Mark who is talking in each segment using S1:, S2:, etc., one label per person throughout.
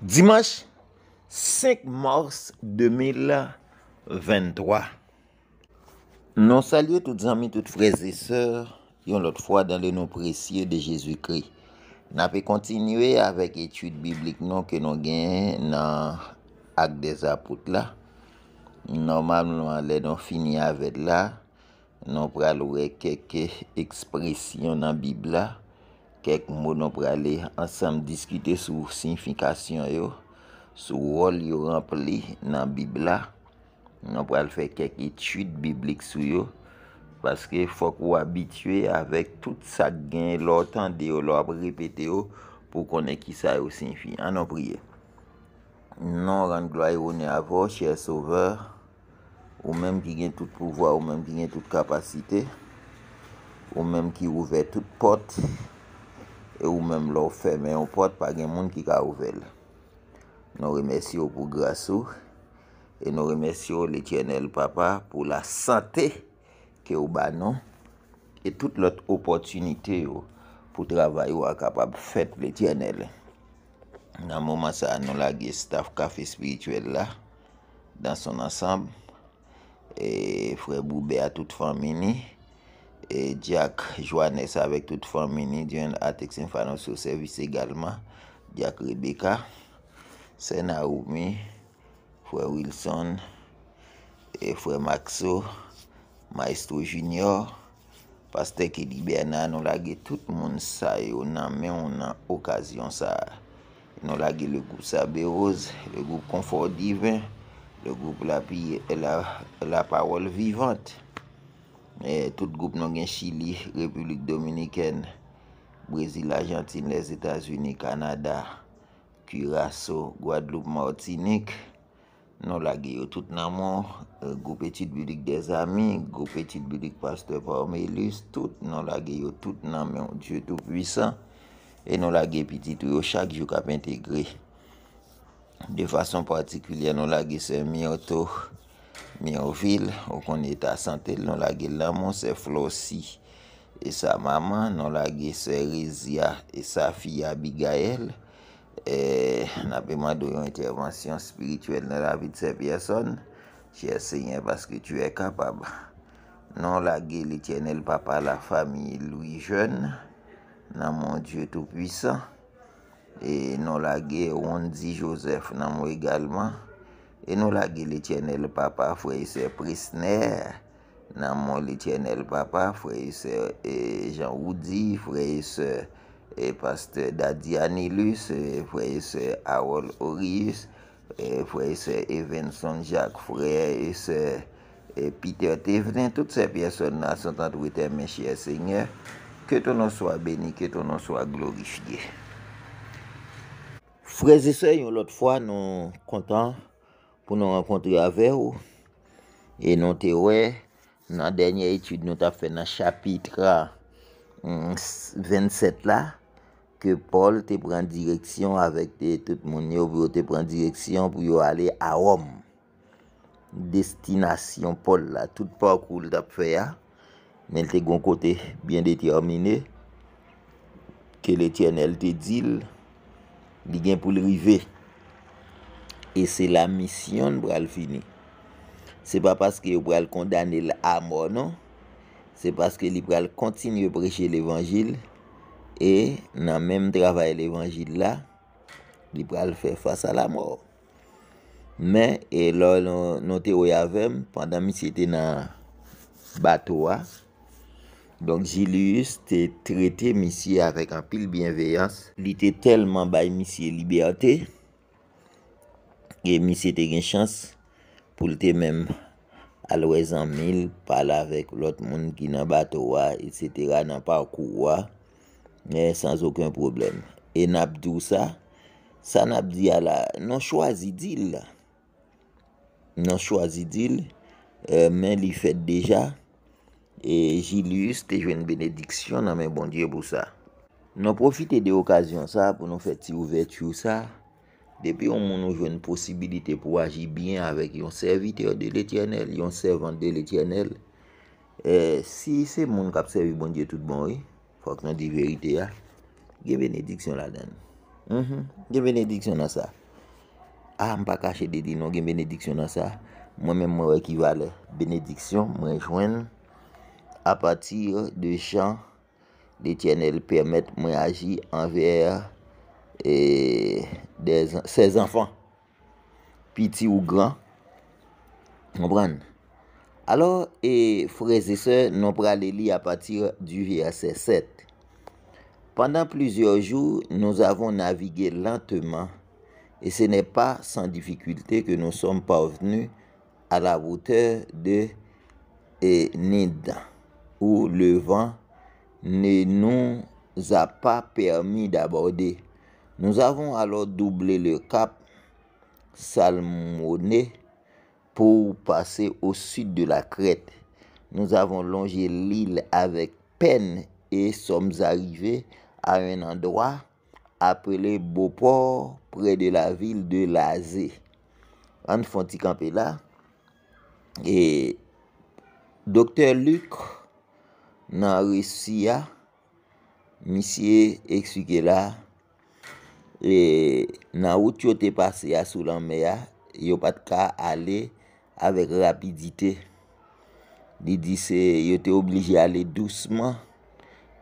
S1: Dimash, 5 mars 2023 Non salye tout zami, tout freze, seur, yon lot fwa dan le nou presye de Jezoukri Nan pe kontinue avèk etude biblik non ke nou gen nan ak de zapout la Normal nou alè non fini avèk la, non pralouè keke ekspresyon nan bibla Kèk moun nou pralè ansem diskite sou sinfikasyon yo, sou wol yo rampli nan bibla. Nou pral fè kèk etuit biblik sou yo, paske fòk ou abitwe avèk tout sa gen lò tan de yo lò ap ripete yo pou konè ki sa yo sinfi. An nou priye. Non ran gloye ou ne avò, chè soveur, ou mèm ki gen tout pouvoi, ou mèm ki gen tout kapasite, ou mèm ki ouve tout pot, E ou mèm lò fè mè ou pòt pa gen moun ki ka ou fèl. Nou remèsyo pou grasou. E nou remèsyo l'Etyenel papa pou la sante ke ou banon. E tout lòt opòtunite yo pou travay yo akapab fèt l'Etyenel. Nan mòman sa anon la ge staf kafe spirituel la. Danson ansamb. E frè Boubé a tout famini. E diak Joannes avek tout formini diwen atek sin fanosyo servis egalman. Diyak Rebecca, Sen Aoumi, Fouè Wilson, e Fouè Maxo, Maestro Junior, Pastèk Edi Bernard, nou lage tout moun sa yo e nan men, ou nan okasyon sa, nou lage le goup Sabé Rose, le goup Konfort Divin, le goup La Parole Vivante. E, Toute goup nan gen Chili, Republik Dominikèn, Brezil, Argentine, les Etats-Unis, Kanada, Curaso, Guadeloupe, Martinique, nan lage yo tout nan moun, e, goup etit Biblik Des Amis, goup etit Biblik Pasteur Formelus, tout nan lage yo tout nan moun, Dieu Tout-Puissant, e nan lage piti tou yo chak yu kap entegrè. De fason patikulè nan lage Semioto, Mye ouvil, ou kon e ta santel, non lage laman se Flossie e sa maman, non lage se Rizia e sa fi Abigael, e napeman do yon intervensyon spirituel nan la vit se piason, che se nye paske tu e kapab. Non lage litenel papa la fami Louis Jeune, nanman die tout puisan, e non lage Onzi Joseph nanman egalman, E nou lage lè tjenè l papap, fwe yè sè Prisner, nanmò lè tjenè l papap, fwe yè sè e Jean-Roudi, fwe yè sè e Pastor Daddy Anilus, fwe yè sè Harold Orius, fwe yè sè Evan Sonjac, fwe yè sè Peter Tevlin, tout se pièson nan sèntan t wè tèmè, chè seigne, kè tonon swa beni, kè tonon swa glorifiye. Fwe zè se yon lot fwa nou kontan. pou nou renkontri avè ou. E nou te wè, nan denye etude nou ta fè nan chapitra 27 mm, la, ke Paul te pran direksyon avèk te tout moun yo, pou yo te pran direksyon pou yo alè a Rom. Destinasyon Paul la, tout pa kou l tap fè ya, men te gon kote, bien de ti omine, ke l'Etyenel te dil, di gen pou l'rivé, E se la misyon, li pral fini. Se pa paske li pral kondanil a mor, non. Se paske li pral kontinye preche l'Evangil. E nan menm travay l'Evangil la, li pral fe fasa la mor. Men, e lor nou te oyavem, pandan misye te nan batoa, donk jil yus te trete misye avèk an pil bienveyans. Li te telman bay misye libertè, mi se te gen chans pou te mem alwez an mil pala vek lot moun ki nan bato wa et setera nan pa akou wa men sans okon problem e nap di ou sa sa nap di ala nan chwazi dil nan chwazi dil euh, men li fet deja e jilus te jwen benediksyon nan men bon diyo pou sa nan profite de okasyon sa pou nan fet ti ouverti ou sa Depi yon moun nou jwen posibilite pou agi biyen avèk yon servite yon de l'Etyenel, yon servante de l'Etyenel. E si se moun kap servite bon diye tout bon yon, fòk nan di verite ya, ah, gen benediksyon la den. Mhm, gen benediksyon nan sa. A, ah, mpa kache dedin, nou gen benediksyon nan sa. Mwen men mwen rekival benediksyon, mwen jwen apatir de chan l'Etyenel permèt mwen agi anver e... des, ses enfants, petits ou grands, et Alors, et sœurs nous prenons les lits à partir du verset 7. Pendant plusieurs jours, nous avons navigué lentement et ce n'est pas sans difficulté que nous sommes parvenus à la hauteur de Nid, où le vent ne nous a pas permis d'aborder. Nou zavon alor double le kap Salmone pou pase ou sud de la kret. Nou zavon longe l'il avek pen e somz arive a ren an doa apele Bopor pre de la vil de la Aze. An fanti kampe la. E doktor Luke nan resiya misye eksuke la. E nan wout yo te pase ya sou lan meya, yo pat ka ale avek rapidite. Di di se yo te oblige ale douseman,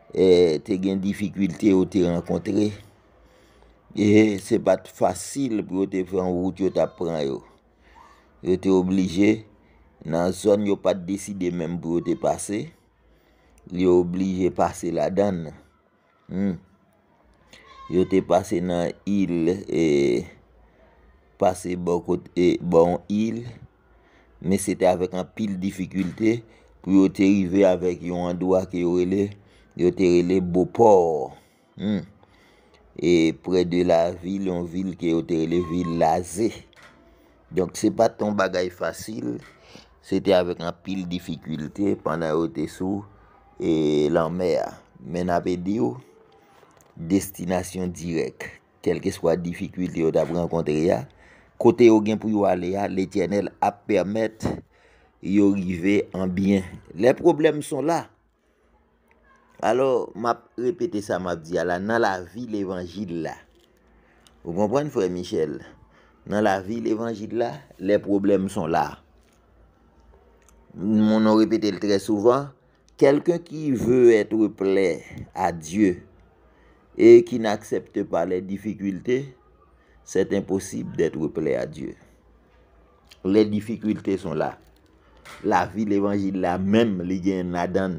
S1: e, te gen difikwite yo te renkontre. E se pat fasil pou yo te fè an wout yo ta pran yo. Yo te oblige nan zon yo pat deside menm pou yo te pase, li yo oblige pase la dan. Hmm. Yo te pase nan il e pase bon, e, bon il. Men se te avek an pil difikulte pou yo te rive avèk yon an doa ki yo ele. Yo te rele Bopor. Hmm. E pre de la vil yon vil ki yo te rele vil la zè. Donk se pa ton bagay fasil. Se te avek an pil difikulte pandan yo te sou. E lan mè a men avè di ou. Destinasyon direk. Kelke swa difikwil yo dabran kontre ya. Kote yo gen pou yo ale ya. L'Etyenel ap permet yo rive an bien. Le problem son la. Alors, map repete sa map diya la. Nan la vi l'Evangile la. Ou bonpwane fwe Michel? Nan la vi l'Evangile la, le problem son la. Moun an repete l tre souvan. Kelke ki ve etre ple a Diyo. et qui n'accepte pas les difficultés, c'est impossible d'être plaît à Dieu. Les difficultés sont là. La vie, l'évangile, la même, les gens la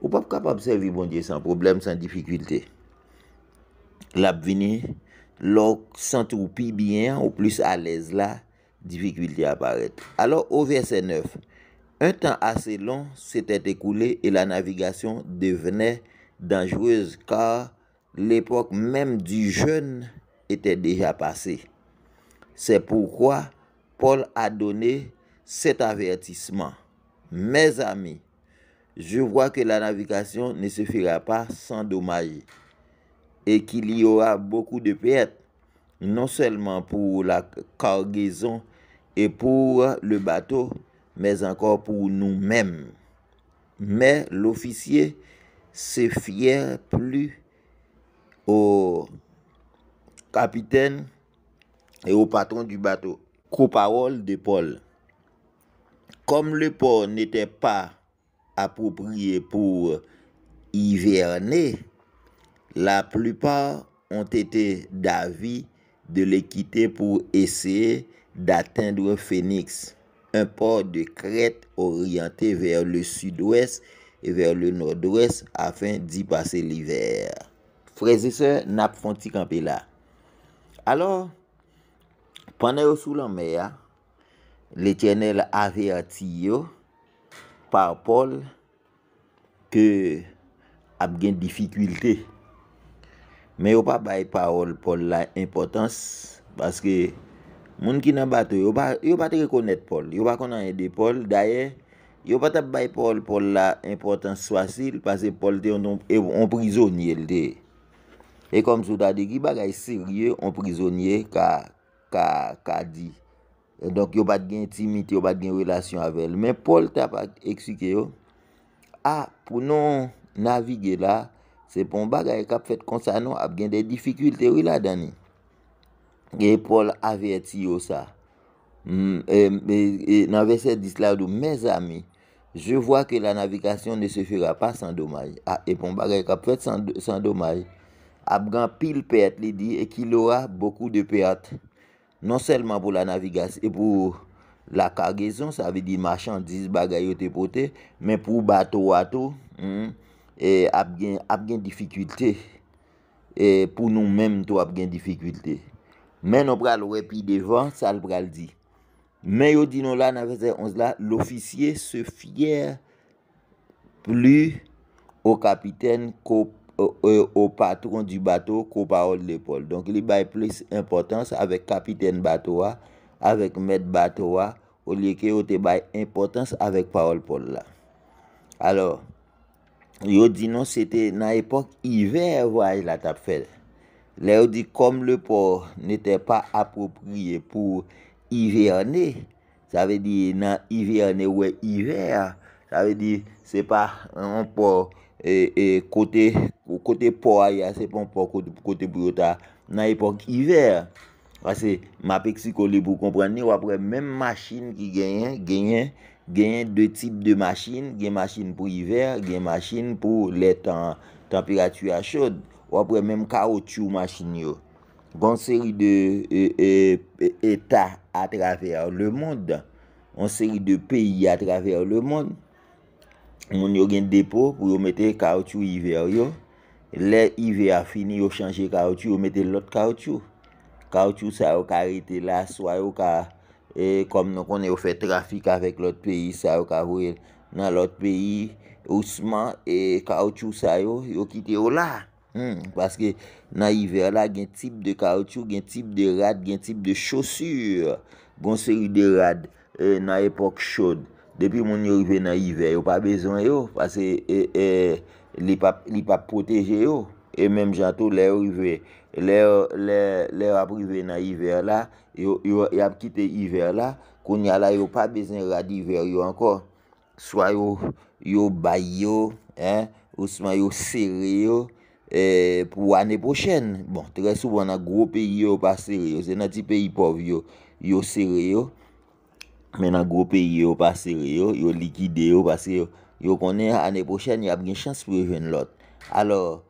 S1: Ou pas capable de servir bon Dieu sans problème, sans difficulté. L'avenir, l'eau sent bien, ou plus à l'aise là, difficulté apparaît. Alors, au verset 9, un temps assez long s'était écoulé et la navigation devenait dangereuse car l'époque même du jeûne était déjà passée. C'est pourquoi Paul a donné cet avertissement. Mes amis, je vois que la navigation ne se fera pas sans dommage et qu'il y aura beaucoup de pertes, non seulement pour la cargaison et pour le bateau, mais encore pour nous-mêmes. Mais l'officier se fiait plus au capitaine et au patron du bateau. Coparole de Paul. Comme le port n'était pas approprié pour hiverner, la plupart ont été d'avis de le quitter pour essayer d'atteindre Phoenix, un port de crête orienté vers le sud-ouest et vers le nord-ouest afin d'y passer l'hiver. Prezese Nap Fonsi Kampela. Alors, pandan yo sou lan me ya, le chenel a re ati yo par Paul ke ap gen difikulte. Men yo pa bay parol Paul la impotans paske moun ki nan bate yo pa te rekonet Paul. Yo pa konan yede Paul. Daye, yo pa tap bay Paul la impotans swasil paske Paul te onprisonye lte. E kom sou ta de ki bagay serye on prizonye ka di. E donk yo bat gen timite, yo bat gen relasyon avèl. Men Paul tap ak eksike yo. A pou non navigè la, se pon bagay kap fèt konsanon ap gen de difikultè wè la dani. E Paul avè ti yo sa. Mm, e, e, nan versè disla ou do, Me zami, je vwa ke la navigasyon ne se fèra pa san domay. E pon bagay kap fèt san domay. ap gan pil peat li di, e ki lora bokou de peat, non selman pou la navigasyon, e pou la kagezon, sa ve di machan, dis bagayote pote, men pou bato wato, hmm, e ap gen dificulte, e pou nou menm to ap gen dificulte. Men nou pral wepi devan, sa l pral di. Men yo di nou la navigasyon zla, l ofisye se fyer plu o kapiten kop ou patron di Bato ko parol de Paul. Donk li bay plis importans avek kapiten Bato wa, avek med Bato wa, ou liye ke yo te bay importans avek parol Paul la. Alors, yo di non, se te nan epok, iver waj la tap fel. Le yo di, kom le por nete pa apopriye pou iverne, sa ve di nan iverne, wè iver, sa ve di, se pa an por E, e kote po aya, sepon po kote bou yota nan epok iver wase mapek si kolibou kompreni wapre menm machin ki genyen genyen de tit de machin genyen machin pou iver genyen machin pou letan temperatuy a chod wapre menm kao chou machin yo ganseri de e, eta a traver le mond ganseri de peyi a traver le mond Moun yo gen depo pou yo mette kawchou i ver yo. Le i ver a fini yo chanje kawchou, yo mette lot kawchou. Kawchou sa yo karite la, swa yo ka, e kom nou konen yo fe trafik avek lot peyi, sa yo ka vwe nan lot peyi, ousman, e kawchou sa yo, yo kite yo la. Hmm, paske nan i ver la gen tip de kawchou, gen tip de rad, gen tip de chosur, gonseri de rad e, nan epok chod. Depi moun yo rive nan hiver yo, pa bezan yo, pase e, e, li pa proteje yo, e menm jato le yo rive, le yo ap rive nan hiver la, yo ap kite hiver la, konya la yo pa bezan rad hiver yo anko, swa yo, yo bay yo, ou sma yo sere yo, e, pou ane pochen, bon, tre soub wana gro peyi yo pa sere yo, se nan ti peyi pov yo, yo sere yo, Mè nan goupè yè ou pasè yè ou, yè ou likide yè ou pasè yè ou. Yè ou konè, anè pochèn, yè ap gen chans pou yè ven lot. Alors,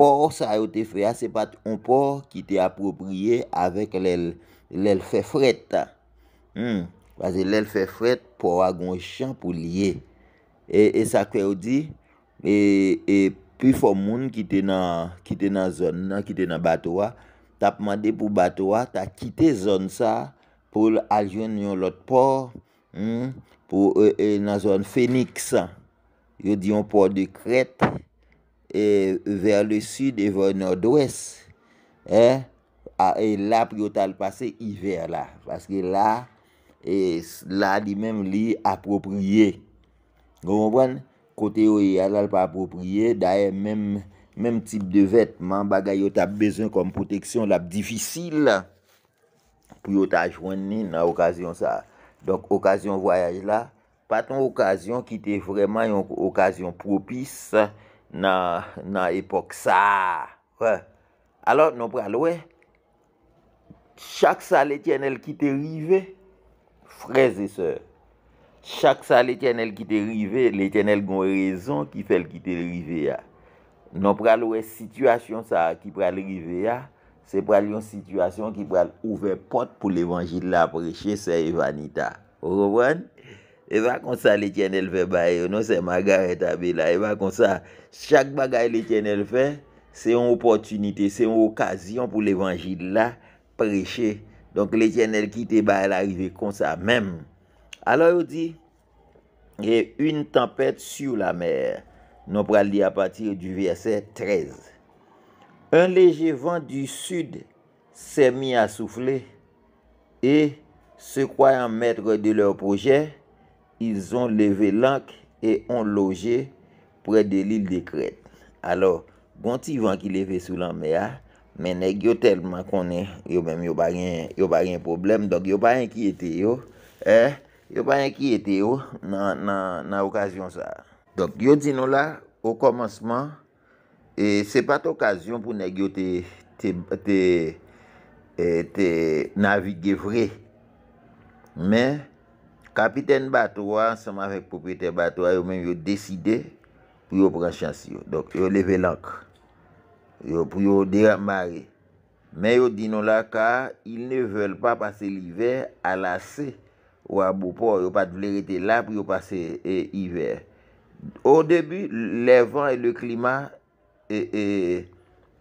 S1: por sa yò te fè ya, se pat on por ki te aproprye avèk lèl fè fred ta. Hmm, Pazè lèl fè fred, por agon chan pou liye. E, e sa kwe ou di, e, e pi fò moun ki te nan zon nan, ki te nan batoa. Ta pman de pou batoa, ta kite zon sa... pou aljwen yon lot port, hmm, pou e, e, nan zon Fénix, yon port de Crète, e, ver le sud, e ver nord-ouest, e la pou yon tal pase, i ver la, paske la, e la di men li apropriye, gomouan, kote yon yon tal pa apropriye, da e menm tip de vet, man bagay yon tal bezen kom proteksyon, la di fisyl, pou yo ta jwenni nan okasyon sa. Donk, okasyon voyaj la, paton okasyon ki te vreman yon okasyon propis nan epok sa. Alors, non pralowe, chak sa le tjenel ki te rive, freze se, chak sa le tjenel ki te rive, le tjenel gon rezon ki fel ki te rive ya. Non pralowe, situasyon sa ki pralive ya, Se pral yon situasyon ki pral ouve pot pou l'Evangile la preche Seyvanita. Orovan, e va kon sa l'Etyenel fe baye. Non se magare tabe la, e va kon sa. Chak bagare l'Etyenel fe, se yon opotunite, se yon okasyon pou l'Evangile la preche. Donk l'Etyenel kite baye l'arive kon sa mem. Alo yon di, e yon tempete sou la mer. Non pral di apatir du verset treze. Un leje van du sud se mi asoufle e se kwayan mètre de lèw projè, izon leve lank e on loje pre de l'il de kret. Alors, gonti van ki leve sou lan mè ya, menè gyo telman konen, yo bèm yo ba gen problem, donk yo ba enkiyete yo, yo ba eh, enkiyete yo nan okasyon sa. Donk yo di nou la, ou komansman, E se pat okasyon pou negyo te e, navigye vre. Men, kapiten batwa, anseman vek popyete batwa, yo men yo deside pou yo pran chansi yo. Yo leve lank. Yo pou yo deyamare. Men yo di nou la ka, il ne vel pa pase liver alase. Ou a bopo, yo pat vlerite la pou yo pase e, iver. Ou debu, le van e le klima E, e, e,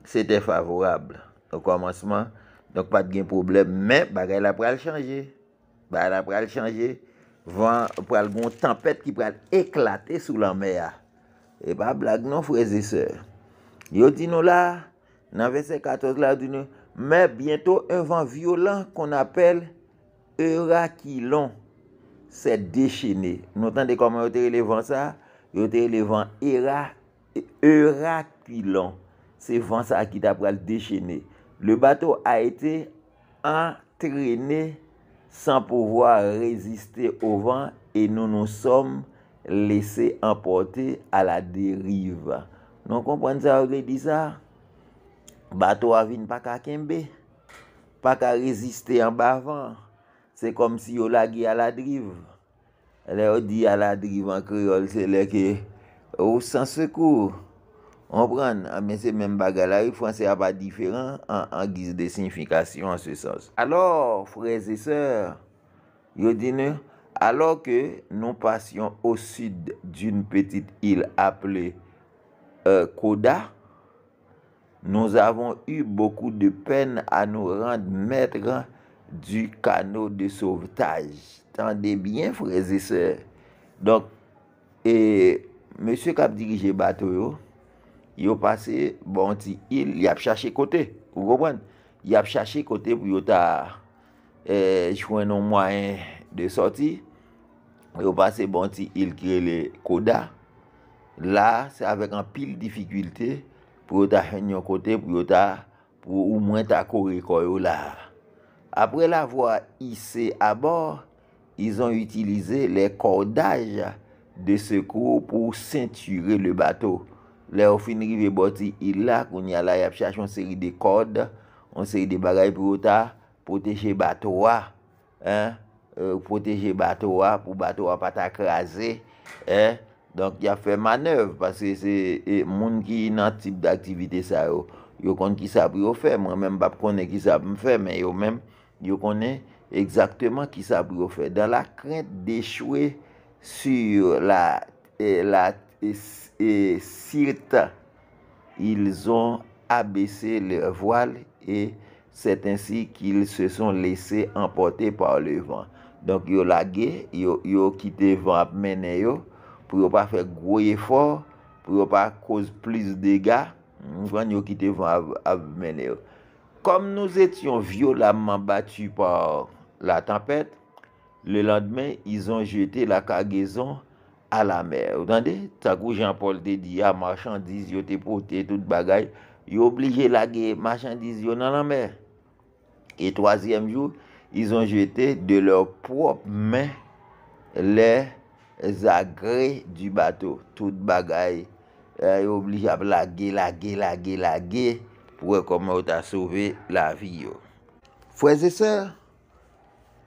S1: se te favorable. Ou komanseman, donk pat gen problem, men, ba gè la pral chanje. Ba la pral chanje, van pral goun tempèd ki pral eklate sou lan mèa. E ba blagnon freze se. Yo di nou la, nan ve se katos la di nou, men, bientou, un van violent kon apel Eura Kilon se dechene. Nou tan de koman yo te relevan sa, yo te relevan Eura, Eura, Se fan sa ki ta pral dechene Le bato a ete non A trene San pouwar reziste Ou van E nou nou som lese Empote a la derive Non kompwenn sa ou gen di sa Bato avine pa ka kembe Pa ka reziste An ba van Se kom si yo lage a la drive Le ou di a la drive an kriol Se le ke ou san sekou Anpren, anmen ah, se men bagalari, e franse a pa diferan an giz de signifikasyon an se sens. Alors, freze seur, yodine, alor ke nou pasyon ou sud d'un petit il aple euh, Koda, nou avon yu bokou de pen an nou rend metran du kano de sovetaj. Tande bien, freze seur. Donk, e, monsen kap dirije batoyou, yo pase bon ti il, y ap chache kote, pou kouwen, y ap chache kote pou yo ta chouen eh, nou mwen de sorti, yo pase bon ti il kre le koda, la, se avek an pil difikulte, pou yo ta chen yon kote, pou yo ta, pou ou mwen ta kore kore ou la. Apre la vwa, y se a bor, y zon utilize le kordaj de sekou pou senture le bato. Le ou finri ve boti il la, kon yal la yap chache, on seri de kode, on seri de bagay pou ou ta, poteje bato wa, euh, poteje bato wa, pou bato wa pa ta krasi, donk yap fe manev, parce se moun ki nan tip d'aktivite sa yo, yo kon ki sa pou yo fe, mwen menm pa pou konen ki sa pou m fe, men yo menm, yo konen, egzakteman ki sa pou yo fe, dan la krent de chwe, sur la, la, e sirta ils ont abese le voile et c'est ainsi ki se son lese emporte par le van yon lage, yon kite van ap meneyo pou yon pa fe grouye for pou yon pa kouze plis dega yon kite van ap meneyo kom nou etyon vio lamman batu par la tampet le landmen yon jete la kagezon A la mer. Ou dande? Sakou Jean-Paul te di, ya ah, marchandiz yo te pote, tout bagay, yo oblige la ge, marchandiz yo nan la mer. E toasyem jou, izon jete de lor prop men, le zagre du bato. Tout bagay, euh, yo oblige la ge, la ge, la ge, la ge, pou e komo yo ta sove la vi yo. Fweze se,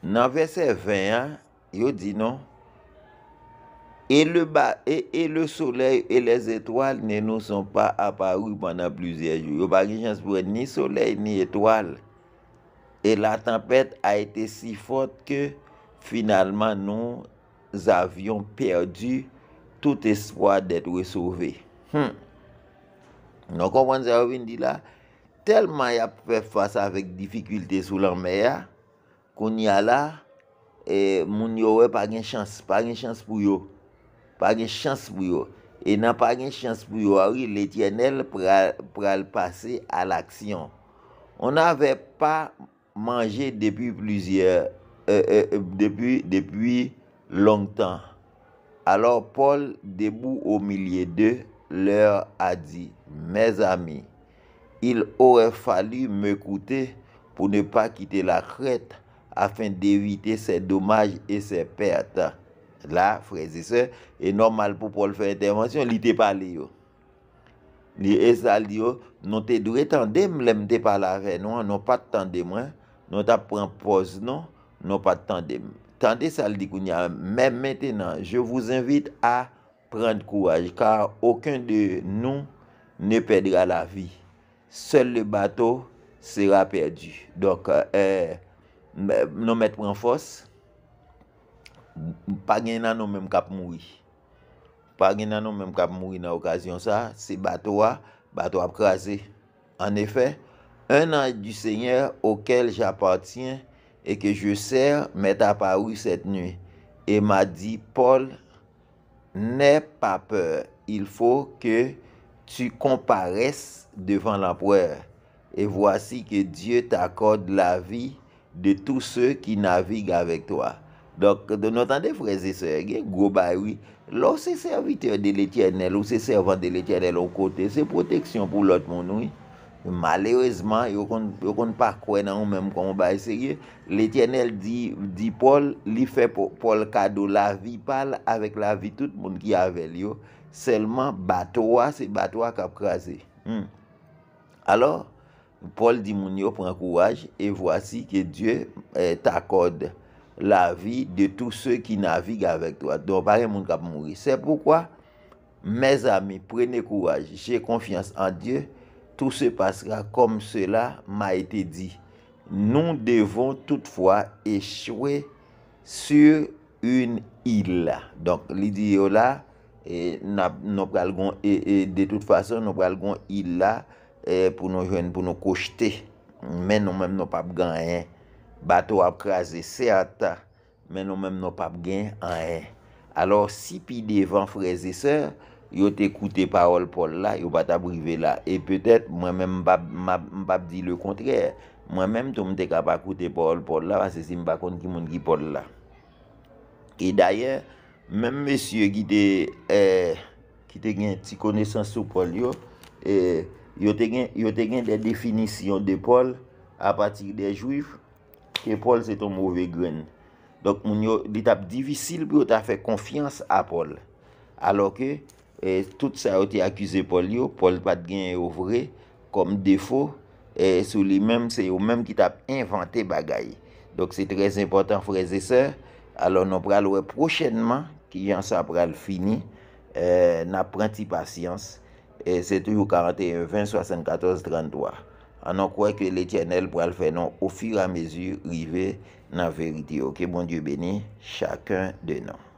S1: nan ve se vanyan, yo di nou, Et le soleil et les etoiles ne nou son pa apayou pendant plusieurs jours. Yo pa gen chans pou et ni soleil ni etoiles. Et la tempete a ete si fote ke finalman nou zavyon perdi tout espoi detwe souve. Nou konpon zavyon di la, telman ya pe fasa vek difikulte sou lan meya, kon yala, moun yowe pa gen chans pou yo. pa gen chans pou yo. E nan pa gen chans pou yo, ari l'Etiennelle pral pase al aksyon. On ave pa manje depi longtan. Alors Paul debou au milie de, l'heure a di, mes amis, il ore falu me koute pou ne pa kite la krete afin de evite se domaj e se perta. La, freze se, e normal pou pou l fè intervansyon, li te pali yo. Li e sal di yo, nou te dure tan dem, lem te palare, nou an, nou pa tan dem, nou ta pren pos, non, nou, nou pa tan dem. Tan de sal di kouni an, men men tenan, je vous invite a pren kouaj, kar okun de nou ne pedra la vi. Sel le bato sera perdi. Donk, euh, nou met pren fos. pa gen nan nou menm kap moui. Pa gen nan nou menm kap moui nan okasyon sa, se batwa, batwa ap krasi. En efè, un anj du seigneur aukel j apatien e ke je ser, men ta parou set nou. E ma di, Paul, ne pa peur. Il fò ke tu kompares devant l'ampreur. E vwasi ke die t'akode la vi de tou se ki navig avèk toa. Dok, de notan de freze se, ge, go ba yi. Lò se serviteur de l'Etyenel ou se servant de l'Etyenel ou kote, se proteksyon pou l'ot moun yi. Malérezman, yo kon pa kwen nan ou menm kon ba yi. Se ge, l'Etyenel di Paul, li fe Paul kado la vi, pal avèk la vi tout moun ki avèl yo. Selman, batwa, se batwa kap krasi. Hmm. Alors, Paul di moun yo, pren kouaj, e vwasi ke Dieu euh, ta kode. la vi de tou se ki navig avèk to. Don parè moun kap mouri. Se poukwa, mè zami prene kouaj, jè konfians an Diyo, tou se pasra kom se la ma etè di. Nou devon toutfwa echwe sur un il la. Don l'idio la, de toutfason nou pral gon il la pou nou jwen pou nou kouchte. Men nou mèm nou pap gan yèn. bat ou ap krasi se ata, men ou men nou pap gen an e. Alors, si pi devan freze se, yo te koute parol pol la, yo bat ap rive la. Et peut-être, mwen men mbap di le kontrè, mwen men tou mte kap akoute parol pol la, vase si mba kont ki moun ki pol la. Et d'ayèr, men monsye ki te, ki te gen ti konesansou pol yo, yo te gen de definisyon de pol apatik de jwif, Che Paul se ton mouve gwen. Dok moun yo, li tap divisil pou yo ta fe konfians a Paul. Alo ke, eh, tout sa ou ti akuse Paul yo, Paul pat gen yo vre, kom defo, sou li menm se yo menm ki tap inventé bagay. Dok se trez important freze se, alo nou pral wè prochenman, ki jan sa pral fini, na pranti pasyans, se toujou 41-20-74-33. An nan kwe ke l'Etyenel pral fè nan, ou fi la mezu rive nan verite. Ok, bon Diyo beni, chakè de nan.